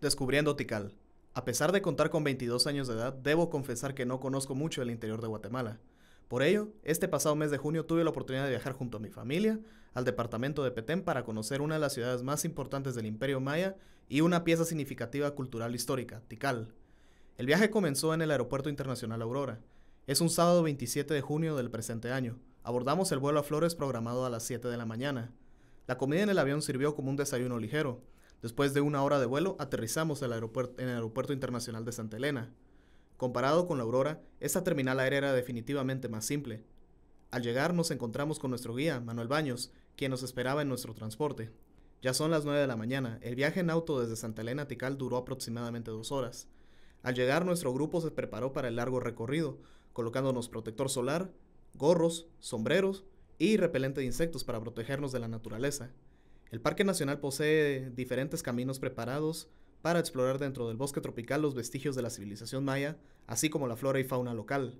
Descubriendo Tikal. A pesar de contar con 22 años de edad, debo confesar que no conozco mucho el interior de Guatemala. Por ello, este pasado mes de junio tuve la oportunidad de viajar junto a mi familia al departamento de Petén para conocer una de las ciudades más importantes del Imperio Maya y una pieza significativa cultural histórica, Tikal. El viaje comenzó en el Aeropuerto Internacional Aurora. Es un sábado 27 de junio del presente año. Abordamos el vuelo a Flores programado a las 7 de la mañana. La comida en el avión sirvió como un desayuno ligero, Después de una hora de vuelo, aterrizamos en el Aeropuerto Internacional de Santa Elena. Comparado con la Aurora, esta terminal aérea era definitivamente más simple. Al llegar nos encontramos con nuestro guía, Manuel Baños, quien nos esperaba en nuestro transporte. Ya son las 9 de la mañana, el viaje en auto desde Santa Elena a duró aproximadamente dos horas. Al llegar nuestro grupo se preparó para el largo recorrido, colocándonos protector solar, gorros, sombreros y repelente de insectos para protegernos de la naturaleza. El Parque Nacional posee diferentes caminos preparados para explorar dentro del bosque tropical los vestigios de la civilización maya, así como la flora y fauna local.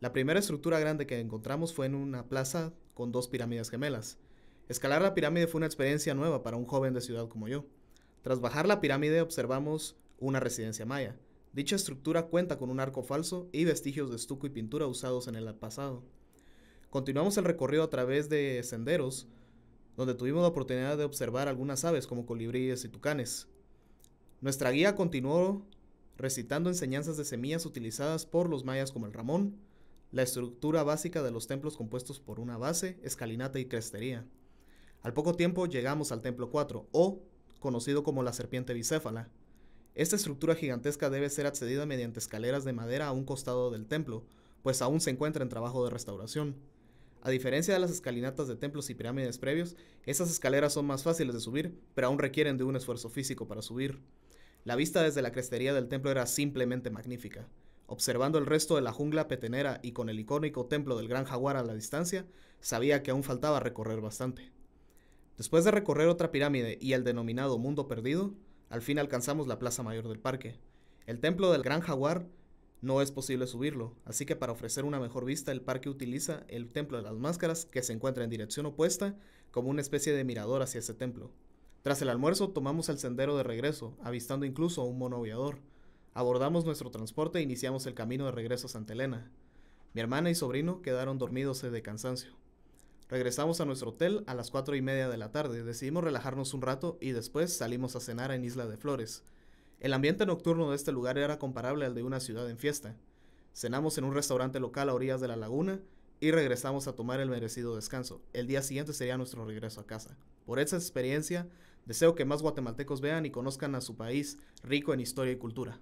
La primera estructura grande que encontramos fue en una plaza con dos pirámides gemelas. Escalar la pirámide fue una experiencia nueva para un joven de ciudad como yo. Tras bajar la pirámide observamos una residencia maya. Dicha estructura cuenta con un arco falso y vestigios de estuco y pintura usados en el pasado. Continuamos el recorrido a través de senderos donde tuvimos la oportunidad de observar algunas aves como colibríes y tucanes. Nuestra guía continuó recitando enseñanzas de semillas utilizadas por los mayas como el ramón, la estructura básica de los templos compuestos por una base, escalinata y crestería. Al poco tiempo llegamos al templo 4, o conocido como la serpiente bicéfala. Esta estructura gigantesca debe ser accedida mediante escaleras de madera a un costado del templo, pues aún se encuentra en trabajo de restauración. A diferencia de las escalinatas de templos y pirámides previos, esas escaleras son más fáciles de subir, pero aún requieren de un esfuerzo físico para subir. La vista desde la crestería del templo era simplemente magnífica. Observando el resto de la jungla petenera y con el icónico templo del Gran Jaguar a la distancia, sabía que aún faltaba recorrer bastante. Después de recorrer otra pirámide y el denominado Mundo Perdido, al fin alcanzamos la plaza mayor del parque. El templo del Gran Jaguar no es posible subirlo, así que para ofrecer una mejor vista el parque utiliza el Templo de las Máscaras, que se encuentra en dirección opuesta, como una especie de mirador hacia ese templo. Tras el almuerzo tomamos el sendero de regreso, avistando incluso a un mono aviador. Abordamos nuestro transporte e iniciamos el camino de regreso a Santa Elena. Mi hermana y sobrino quedaron dormidos de cansancio. Regresamos a nuestro hotel a las 4 y media de la tarde, decidimos relajarnos un rato y después salimos a cenar en Isla de Flores, el ambiente nocturno de este lugar era comparable al de una ciudad en fiesta. Cenamos en un restaurante local a orillas de la laguna y regresamos a tomar el merecido descanso. El día siguiente sería nuestro regreso a casa. Por esa experiencia, deseo que más guatemaltecos vean y conozcan a su país rico en historia y cultura.